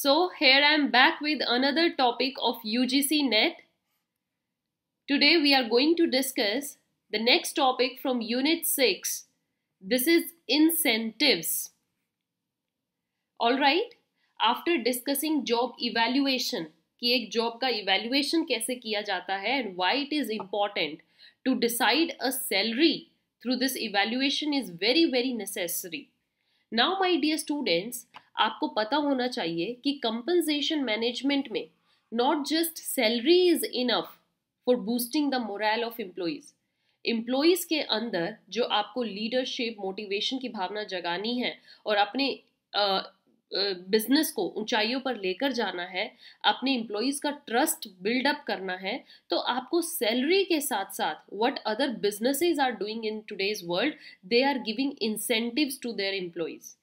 So here I am back with another topic of UGC NET. Today we are going to discuss the next topic from Unit 6. This is incentives. Alright, after discussing job evaluation, ki ek job ka evaluation kaise किया जाता hai and why it is important to decide a salary through this evaluation is very very necessary. Now my dear students आपको पता होना चाहिए कि compensation management में not just salary is enough for boosting the morale of employees employees के अंदर जो आपको लीडरशिप मोटिवेशन की भावना जगानी है और अपने बिजनेस को ऊंचाइयों पर लेकर जाना है अपने इम्प्लॉयज़ का ट्रस्ट बिल्डअप करना है तो आपको सैलरी के साथ साथ what other businesses are doing in today's world they are giving incentives to their employees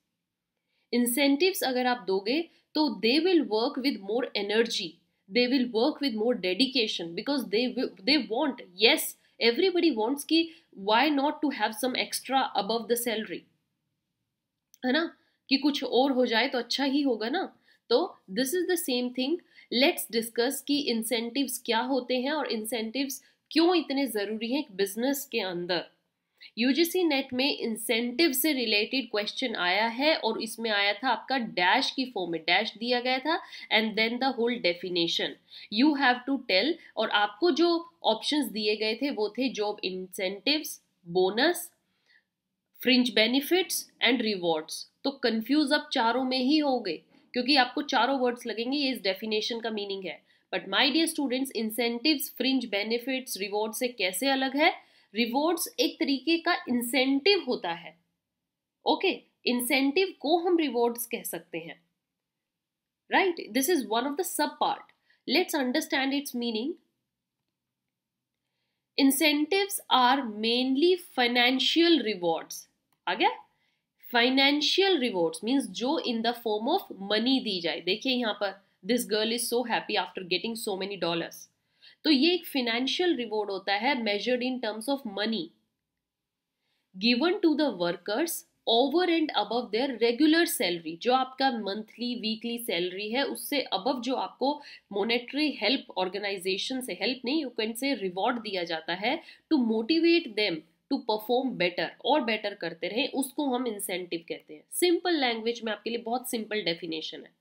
incentives अगर आप दोगे तो they will work with more energy they will work with more dedication because they they want yes everybody wants की why not to have some extra above the salary है ना कि कुछ और हो जाए तो अच्छा ही होगा ना तो this is the same thing let's discuss कि इंसेंटिव्स क्या होते हैं और इंसेंटिव्स क्यों इतने ज़रूरी हैं बिजनेस के अंदर यूजीसी नेट में इंसेंटिव से रिलेटेड क्वेश्चन आया है और इसमें आया था आपका डैश की फॉर्म में डैश दिया गया था and then the whole definition you have to tell और आपको जो ऑप्शंस दिए गए थे वो थे job incentives bonus fringe benefits and rewards तो कंफ्यूज आप चारों में ही हो गए क्योंकि आपको चारों वर्ड्स लगेंगे ये इस डेफिनेशन का मीनिंग है but my dear students incentive fringe benefit reward से कैसे अलग है रिवॉर्ड्स एक तरीके का इंसेंटिव होता है ओके okay, इंसेंटिव को हम रिवॉर्ड्स कह सकते हैं right this is one of the sub part let's understand its meaning incentive are mainly financial rewards आ गया फाइनेंशियल रिवॉर्ड्स मीन जो in the form of money दी जाए देखिए यहाँ पर this girl is so happy after getting so many dollars तो ये एक फाइनेंशियल रिवॉर्ड होता है measured in terms of money given to the workers over and above their regular salary जो आपका मंथली वीकली सैलरी है उससे अबव जो आपको मोनेटरी हेल्प ऑर्गेनाइजेशन से हेल्प नहीं यू कैन से रिवॉर्ड दिया जाता है to motivate them to perform better और बेटर करते रहे उसको हम इंसेंटिव कहते हैं सिंपल लैंग्वेज में आपके लिए बहुत सिंपल डेफिनेशन है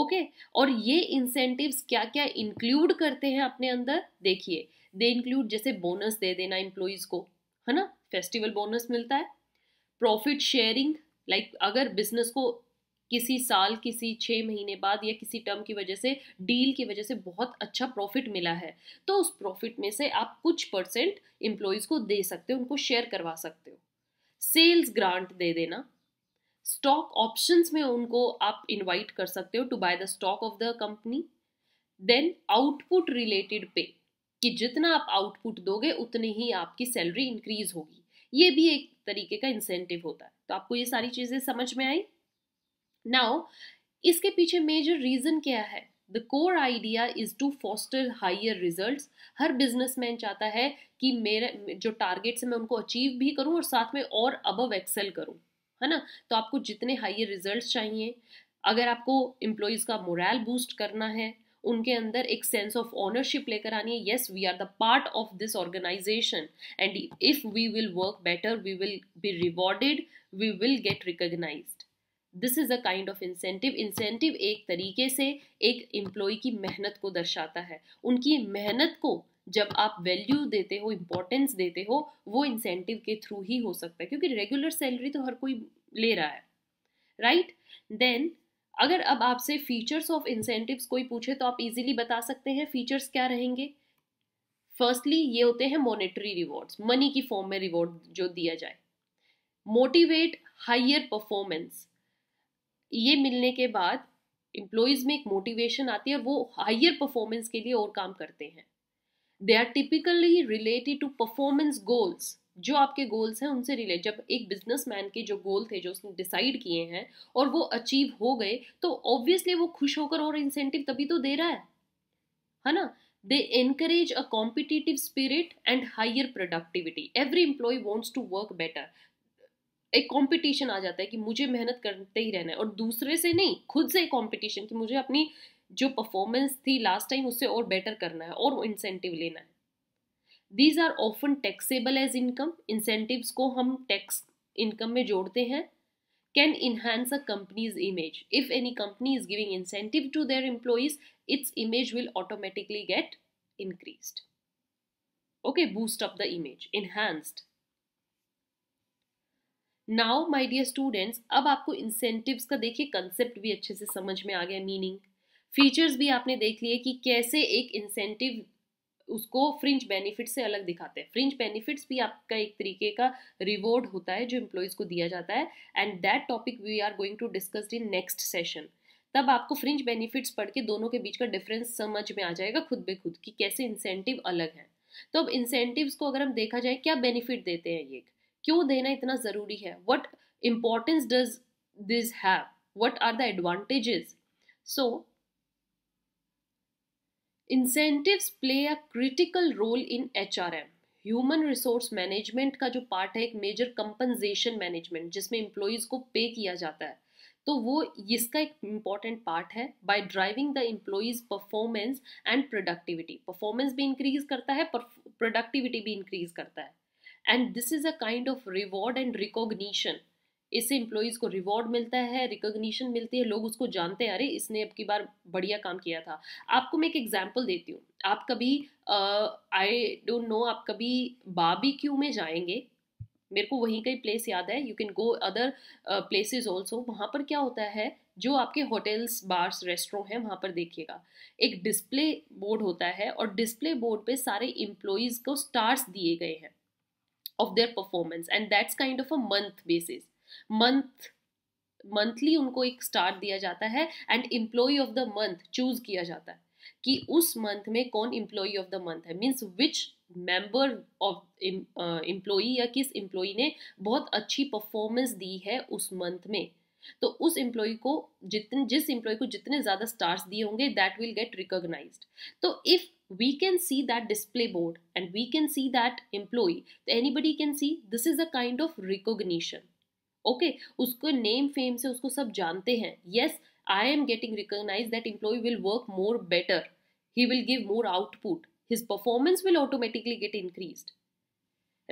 ओके okay? और ये इंसेंटिव्स क्या क्या इंक्लूड करते हैं अपने अंदर देखिए दे इंक्लूड जैसे बोनस दे देना इंप्लॉइज को है ना फेस्टिवल बोनस मिलता है प्रॉफिट शेयरिंग लाइक अगर बिजनेस को किसी साल किसी छः महीने बाद या किसी टर्म की वजह से डील की वजह से बहुत अच्छा प्रॉफिट मिला है तो उस प्रॉफिट में से आप कुछ परसेंट एम्प्लॉयज़ को दे सकते हो उनको शेयर करवा सकते हो सेल्स ग्रांट दे देना स्टॉक ऑप्शंस में उनको आप इनवाइट कर सकते हो to buy the stock of the company then output related pay कि जितना आप आउटपुट दोगे उतनी ही आपकी सैलरी इंक्रीज होगी ये भी एक तरीके का इंसेंटिव होता है तो आपको ये सारी चीज़ें समझ में आई नाउ इसके पीछे मेजर रीजन क्या है the core idea is to foster higher result हर बिजनेसमैन चाहता है कि मेरे जो टारगेट्स है मैं उनको अचीव भी करूं और साथ में और अबव एक्सेल करूं है ना तो आपको जितने हाइयर रिजल्ट चाहिए अगर आपको एम्प्लॉयज़ का मोरल बूस्ट करना है उनके अंदर एक सेंस ऑफ ऑनरशिप लेकर आनी है yes we are the part of this organisation and if we will work better we will be rewarded we will get recognised this is a kind of incentive incentive एक तरीके से एक employ की मेहनत को दर्शाता है उनकी मेहनत को जब आप वैल्यू देते हो इम्पोर्टेंस देते हो वो इंसेंटिव के थ्रू ही हो सकता है क्योंकि रेगुलर सैलरी तो हर कोई ले रहा है राइट right? देन अगर अब आपसे फीचर्स ऑफ इंसेंटिव्स कोई पूछे तो आप इजीली बता सकते हैं फीचर्स क्या रहेंगे फर्स्टली ये होते हैं मॉनेटरी रिवॉर्ड्स मनी की फॉर्म में रिवॉर्ड जो दिया जाए मोटिवेट हाइयर परफॉर्मेंस ये मिलने के बाद एम्प्लॉयज़ में एक मोटिवेशन आती है और वो हायर परफॉर्मेंस के लिए और काम करते हैं they are typically related to performance goals जो आपके गोल्स हैं उनसे रिलेट जब एक बिजनेसमैन के जो गोल थे जो उसने डिसाइड किए हैं और वो अचीव हो गए तो ऑब्वियसली वो खुश होकर और इंसेंटिव तभी तो दे रहा है है ना they encourage a competitive spirit and higher productivity every employee wants to work better एक कंपटीशन आ जाता है कि मुझे मेहनत करते ही रहना है और दूसरे से नहीं खुद से कंपटीशन कि मुझे अपनी जो परफॉर्मेंस थी लास्ट टाइम उससे और बेटर करना है और इंसेंटिव लेना है these are often taxable as income incentives को हम टैक्स इनकम में जोड़ते हैं can enhance a company's image if any company is giving incentive to their employees its image will automatically get increase okay boost up the image enhanced now my dear students अब आपको incentives का देखिए concept भी अच्छे से समझ में आ गया मीनिंग फीचर्स भी आपने देख लिए कि कैसे एक इंसेंटिव उसको फ्रिंज बेनिफिट से अलग दिखाते हैं फ्रिंज बेनिफिट्स भी आपका एक तरीके का रिवॉर्ड होता है जो इम्प्लॉयज को दिया जाता है and that topic we are going to discuss in next session तब आपको फ्रिंज बेनिफिट्स पढ़ के दोनों के बीच का डिफरेंस समझ में आ जाएगा खुद बे खुद कि कैसे इंसेंटिव अलग हैं तो अब इंसेंटिव्स को अगर हम देखा जाए क्या बेनिफिट देते हैं ये क्यों देना इतना ज़रूरी है what importance does this have what are the advantages so incentives play a critical role in H R M human resource management का जो पार्ट है एक मेजर कंपनजेशन मैनेजमेंट जिसमें इम्प्लॉयज़ को पे किया जाता है तो वो इसका एक इम्पॉर्टेंट पार्ट है by driving the employees performance and productivity performance भी इंक्रीज करता है प्रोडक्टिविटी भी इंक्रीज करता है and this is a kind of reward and recognition इससे इम्प्लॉयज़ को रिवॉर्ड मिलता है रिकॉग्निशन मिलती है लोग उसको जानते हैं अरे इसने अब की बार बढ़िया काम किया था आपको मैं एक एग्जाम्पल देती हूँ आप कभी आई डोंट नो आप कभी बाबी क्यू में जाएंगे मेरे को वहीं का ही प्लेस याद है you can go other places also वहाँ पर क्या होता है जो आपके होटल्स बार्स रेस्टोरेंट हैं वहाँ पर देखिएगा एक डिस्प्ले बोर्ड होता है और डिस्प्ले बोर्ड पे सारे इम्प्लॉयज़ को स्टार्स दिए गए हैं of their performance and that's kind of a month basis month monthly उनको एक स्टार दिया जाता है and employee of the month choose किया जाता है कि उस मंथ में कौन एम्प्लॉय ऑफ द मंथ है means which member of employee या किस एम्प्लॉय ने बहुत अच्छी परफॉर्मेंस दी है उस मंथ में तो उस इम्प्लॉय को जितने जिस इम्प्लॉय को जितने ज़्यादा स्टार्स दिए होंगे दैट विल गेट रिकोगनाइज तो if we can see that display board and we can see that employee anybody can see this is a kind of recognition okay, usko name fame se usko sab जानते hain. Yes, I am getting recognized. That employee will work more better. He will give more output. his performance will automatically get increased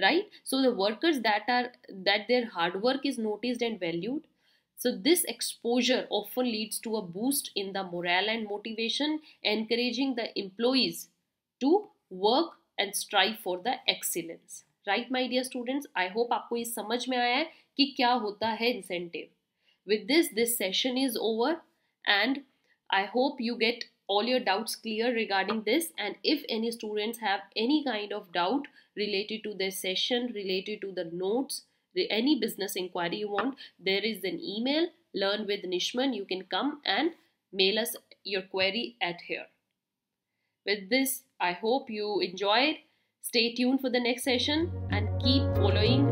right so the workers that are that their hard work is noticed and valued so this exposure often leads to a boost in the morale and motivation, encouraging the employees to work and strive for the excellence. Right, my dear students. I hope you have understood में आया incentive. With this, this session is over, and I hope you get all your doubts clear regarding this and if any students have any kind of doubt related to this session related to the notes any business inquiry you want there is an email learn with nishman you can come and mail us your query at here with this i hope you enjoyed stay tuned for the next session and keep following